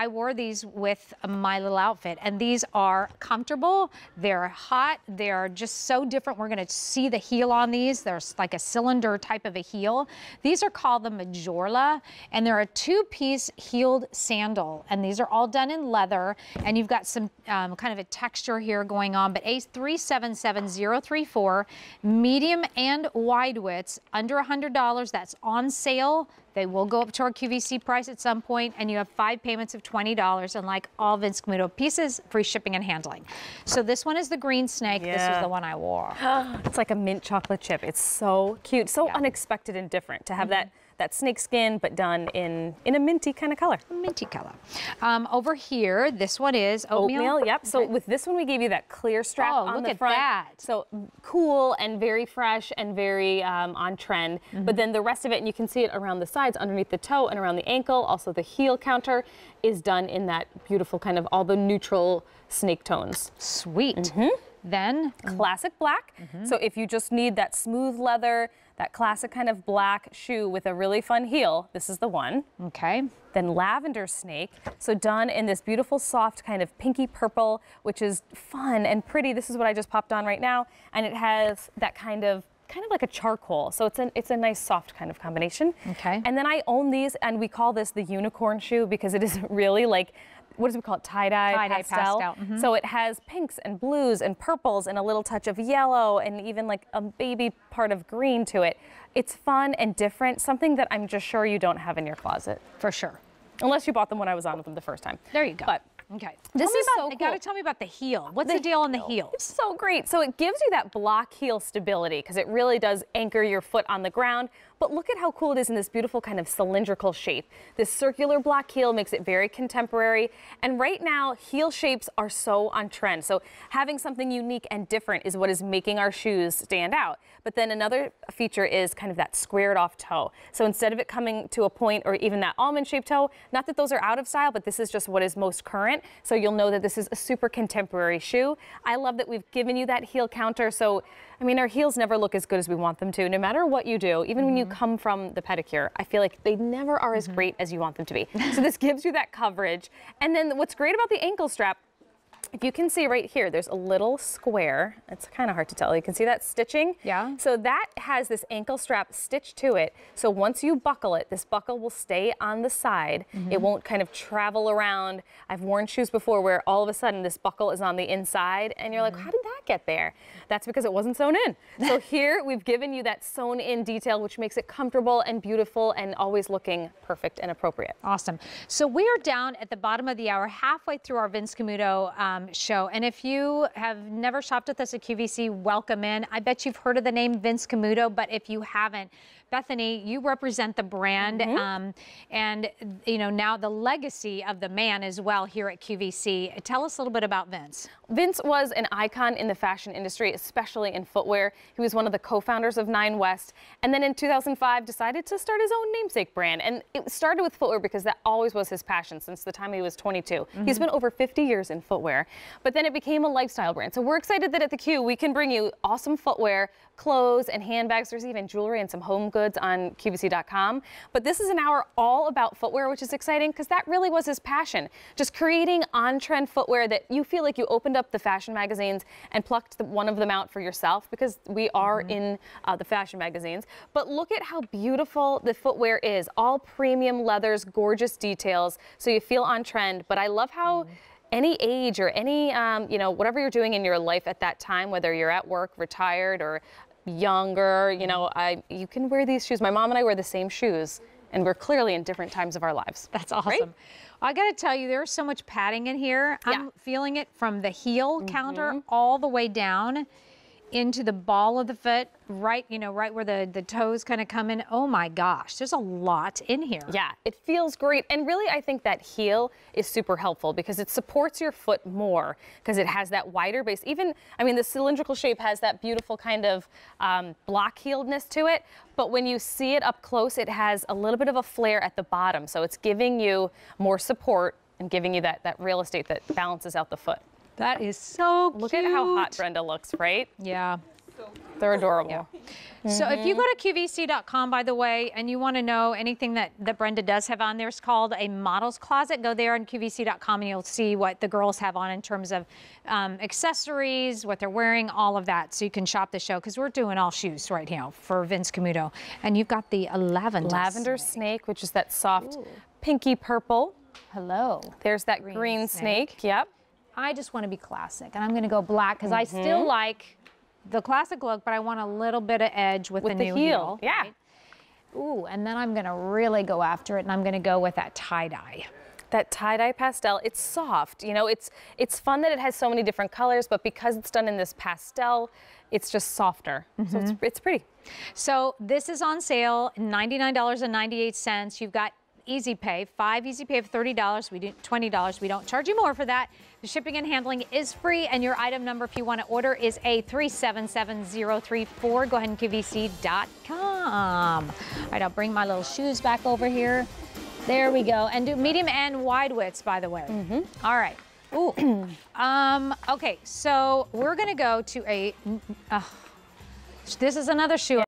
I wore these with my little outfit, and these are comfortable. They're hot. They're just so different. We're going to see the heel on these. There's like a cylinder type of a heel. These are called the Majorla, and they're a two-piece heeled sandal, and these are all done in leather, and you've got some um, kind of a texture here going on, but A377034, medium and wide widths, under $100. That's on sale they will go up to our QVC price at some point, and you have five payments of $20. And like all Vince Camuto pieces, free shipping and handling. So this one is the green snake. Yeah. This is the one I wore. it's like a mint chocolate chip. It's so cute, so yeah. unexpected and different to have mm -hmm. that that snake skin, but done in, in a minty kind of color. Minty color. Um, over here, this one is oatmeal. Oatmeal, yep. So okay. with this one, we gave you that clear strap oh, on look the at front. That. So cool and very fresh and very um, on trend. Mm -hmm. But then the rest of it, and you can see it around the sides, underneath the toe and around the ankle, also the heel counter is done in that beautiful kind of all the neutral snake tones. Sweet. Mm -hmm. Then classic black. Mm -hmm. So if you just need that smooth leather, that classic kind of black shoe with a really fun heel. This is the one. Okay. Then lavender snake. So done in this beautiful soft kind of pinky purple, which is fun and pretty. This is what I just popped on right now. And it has that kind of kind of like a charcoal. So it's an it's a nice soft kind of combination. Okay. And then I own these and we call this the unicorn shoe because it is really like what does we call it? Tie dye, tie -dye pastel. pastel. Mm -hmm. So it has pinks and blues and purples and a little touch of yellow and even like a baby part of green to it. It's fun and different, something that I'm just sure you don't have in your closet. For sure. Unless you bought them when I was on with them the first time. There you go. But Okay. This is about, so cool. gotta tell me about the heel. What's the, the deal on the heel? It's so great. So it gives you that block heel stability because it really does anchor your foot on the ground, but look at how cool it is in this beautiful kind of cylindrical shape. This circular block heel makes it very contemporary. And right now, heel shapes are so on trend. So having something unique and different is what is making our shoes stand out. But then another feature is kind of that squared off toe. So instead of it coming to a point or even that almond shaped toe, not that those are out of style, but this is just what is most current. So you'll know that this is a super contemporary shoe. I love that we've given you that heel counter. So, I mean, our heels never look as good as we want them to, no matter what you do. Even mm -hmm. when you Mm-hmm. come from the pedicure, I feel like they never are as mm-hmm. great as you want them to be. so this gives you that coverage. And then what's great about the ankle strap, if you can see right here, there's a little square. It's kind of hard to tell. You can see that stitching? Yeah. So that has this ankle strap stitched to it. So once you buckle it, this buckle will stay on the side. Mm -hmm. It won't kind of travel around. I've worn shoes before where all of a sudden this buckle is on the inside and you're mm -hmm. like, mm-hmm. how did that get there? That's because it wasn't sewn in. So here we've given you that sewn in detail, which makes it comfortable and beautiful and always looking perfect and appropriate. Awesome. So we are down at the bottom of the hour, halfway through our Vince Camuto um, um, show. And if you have never shopped with us at QVC, welcome in. I bet you've heard of the name Vince Camuto, but if you haven't, Bethany, you represent the brand mm -hmm. um, and, you know, now the legacy of the man as well here at QVC. Tell us a little bit about Vince. Vince was an icon in the fashion industry, especially in footwear. He was one of the co-founders of Nine West and then in 2005 decided to start his own namesake brand. And it started with footwear because that always was his passion since the time he was 22. Mm -hmm. He's mm-hmm. been over 50 years in footwear, but then it became a lifestyle brand. So we're excited that at the Q we can bring you awesome footwear, clothes and handbags. There's even jewelry and some home goods goods on QVC.com. But this is an hour all about footwear, which is exciting because that really was his passion. Just creating on-trend footwear that you feel like you opened up the fashion magazines and plucked the, one of them out for yourself because we are mm -hmm. in uh, the fashion magazines. But look at how beautiful the footwear is. All premium leathers, gorgeous details. So you feel on trend. But I love how mm -hmm any age or any, um, you know, whatever you're doing in your life at that time, whether you're at work, retired, or younger, you mm-hmm. know, I you can wear these shoes. My mom and I wear the same shoes and we're clearly in different times of our lives. That's awesome. Right? I got to tell you, there's so much padding in here. I'm feeling it from the heel mm -hmm. counter all the way down into the ball of the foot, right, you know, right where the, the toes kind of come in. Oh my gosh, there's a lot in here. Yeah, it feels great. And really, I think that heel is super helpful because it supports your foot more because it has that wider base. Even, I mean, the cylindrical shape has that beautiful kind of um, block heeledness to it. But when you see it up close, it has a little bit of a flare at the bottom. So it's giving you more support and giving you that, that real estate that balances out the foot. That is so Look cute. at how hot Brenda looks, right? Yeah. They're adorable. Yeah. Mm -hmm. So if you go to QVC.com, by the way, and you want to know anything that, that Brenda does have on there, it's called a model's closet. Go there on QVC.com and you'll see what the girls have on in terms of um, accessories, what they're wearing, all of that. So you can shop the show because we're doing all shoes right now for Vince Camuto. And you've got the lavender, lavender snake. snake which is that soft Ooh. pinky purple. Hello. There's that green, green snake. snake. Yep. I just want to be classic and I'm going to go black because mm -hmm. I still mm-hmm. like the classic look, but I want a little bit of edge with, with the, the, new heel. heel yeah. Right? Ooh, and then I'm gonna really go after it and I'm gonna go with that tie-dye that tie-dye pastel, it's soft, you know, it's it's fun that it has so many different colors, but because it's done in this pastel, it's just softer. Mm -hmm. So it's, mm-hmm. it's pretty. So this is on sale, $99.98. You've got Easy Pay, five Easy Pay of $30, we do $20. We don't charge you more for that. The shipping and handling is free, and your item number if you want to order is A377034. Go ahead and qvc.com. All right, I'll bring my little shoes back over here. There we go. And do medium and wide widths, by the way. Mm -hmm. All right. Ooh. um, okay, so we're going to go to a... Uh, this is another shoe.